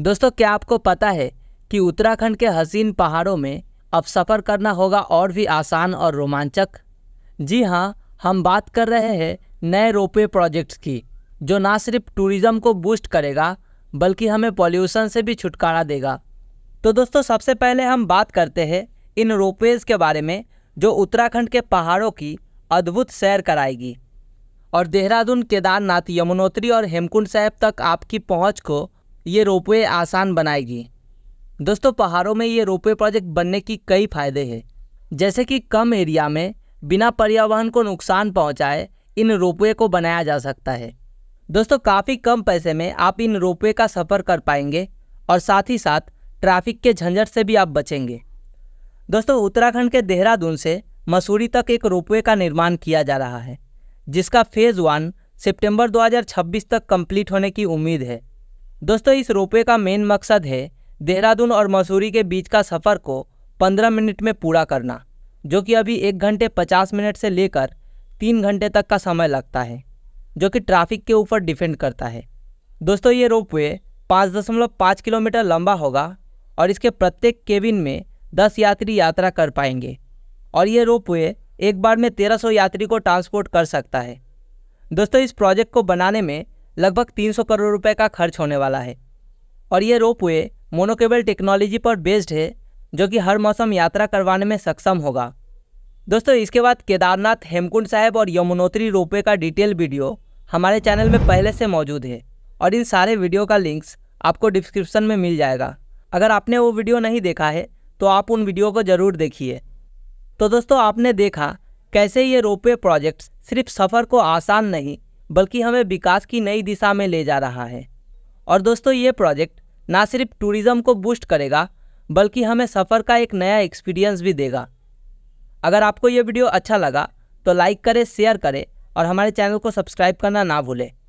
दोस्तों क्या आपको पता है कि उत्तराखंड के हसीन पहाड़ों में अब सफ़र करना होगा और भी आसान और रोमांचक जी हाँ हम बात कर रहे हैं नए रोपवे प्रोजेक्ट्स की जो ना सिर्फ टूरिज़्म को बूस्ट करेगा बल्कि हमें पॉल्यूशन से भी छुटकारा देगा तो दोस्तों सबसे पहले हम बात करते हैं इन रोपवेज़ के बारे में जो उत्तराखंड के पहाड़ों की अद्भुत सैर कराएगी और देहरादून केदारनाथ यमुनोत्री और हेमकुंड साहब तक आपकी पहुंच को ये रोपवे आसान बनाएगी दोस्तों पहाड़ों में ये रोपवे प्रोजेक्ट बनने की कई फ़ायदे हैं जैसे कि कम एरिया में बिना पर्यावरण को नुकसान पहुंचाए इन रोपवे को बनाया जा सकता है दोस्तों काफ़ी कम पैसे में आप इन रोपवे का सफ़र कर पाएंगे और साथ ही साथ ट्रैफिक के झंझट से भी आप बचेंगे दोस्तों उत्तराखंड के देहरादून से मसूरी तक एक रोपवे का निर्माण किया जा रहा है जिसका फेज़ वन सितंबर 2026 तक कंप्लीट होने की उम्मीद है दोस्तों इस रोपवे का मेन मकसद है देहरादून और मसूरी के बीच का सफ़र को 15 मिनट में पूरा करना जो कि अभी एक घंटे 50 मिनट से लेकर तीन घंटे तक का समय लगता है जो कि ट्रैफिक के ऊपर डिपेंड करता है दोस्तों ये रोपवे पाँच दशमलव पाँच किलोमीटर लंबा होगा और इसके प्रत्येक केबिन में दस यात्री यात्रा कर पाएंगे और ये रोपवे एक बार में तेरह सौ यात्री को ट्रांसपोर्ट कर सकता है दोस्तों इस प्रोजेक्ट को बनाने में लगभग 300 करोड़ रुपए का खर्च होने वाला है और ये रोप वे मोनोकेबल टेक्नोलॉजी पर बेस्ड है जो कि हर मौसम यात्रा करवाने में सक्षम होगा दोस्तों इसके बाद केदारनाथ हेमकुंड साहिब और यमुनोत्री रोपवे का डिटेल वीडियो हमारे चैनल में पहले से मौजूद है और इन सारे वीडियो का लिंक्स आपको डिस्क्रिप्शन में मिल जाएगा अगर आपने वो वीडियो नहीं देखा है तो आप उन वीडियो को ज़रूर देखिए तो दोस्तों आपने देखा कैसे ये रोपवे प्रोजेक्ट्स सिर्फ सफ़र को आसान नहीं बल्कि हमें विकास की नई दिशा में ले जा रहा है और दोस्तों ये प्रोजेक्ट ना सिर्फ टूरिज़्म को बूस्ट करेगा बल्कि हमें सफ़र का एक नया एक्सपीरियंस भी देगा अगर आपको ये वीडियो अच्छा लगा तो लाइक करें शेयर करें और हमारे चैनल को सब्सक्राइब करना ना भूलें